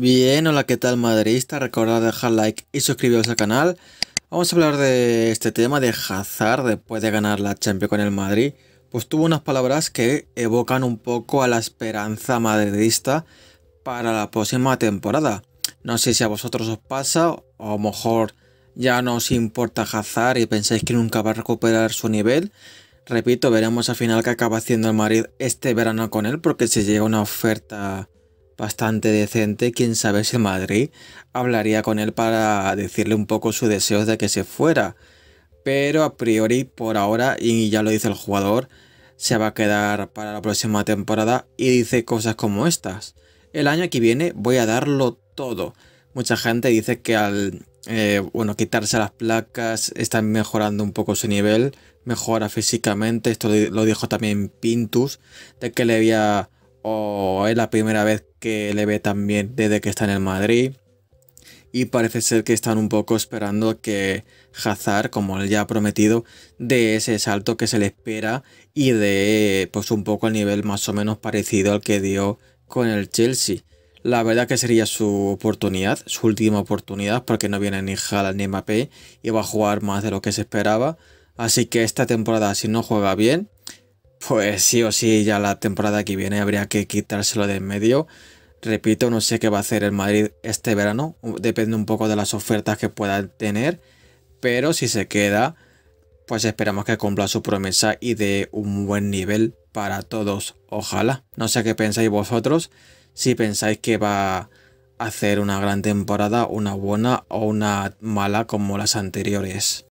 Bien, hola, ¿qué tal madridista? Recordad dejar like y suscribiros al canal. Vamos a hablar de este tema de Hazard después de ganar la Champions con el Madrid. Pues tuvo unas palabras que evocan un poco a la esperanza madridista para la próxima temporada. No sé si a vosotros os pasa o a lo mejor ya no os importa Hazard y pensáis que nunca va a recuperar su nivel. Repito, veremos al final qué acaba haciendo el Madrid este verano con él porque si llega una oferta bastante decente, quién sabe si Madrid hablaría con él para decirle un poco su deseo de que se fuera. Pero a priori, por ahora, y ya lo dice el jugador, se va a quedar para la próxima temporada y dice cosas como estas. El año que viene voy a darlo todo. Mucha gente dice que al eh, bueno, quitarse las placas está mejorando un poco su nivel, mejora físicamente, esto lo dijo también Pintus, de que le había o es la primera vez que le ve también desde que está en el Madrid. Y parece ser que están un poco esperando que Hazard, como él ya ha prometido, dé ese salto que se le espera y de pues un poco el nivel más o menos parecido al que dio con el Chelsea. La verdad que sería su oportunidad, su última oportunidad, porque no viene ni Haaland ni Mbappé y va a jugar más de lo que se esperaba. Así que esta temporada, si no juega bien, pues sí o sí ya la temporada que viene habría que quitárselo de en medio. Repito, no sé qué va a hacer el Madrid este verano, depende un poco de las ofertas que pueda tener, pero si se queda, pues esperamos que cumpla su promesa y dé un buen nivel para todos, ojalá. No sé qué pensáis vosotros, si pensáis que va a hacer una gran temporada, una buena o una mala como las anteriores.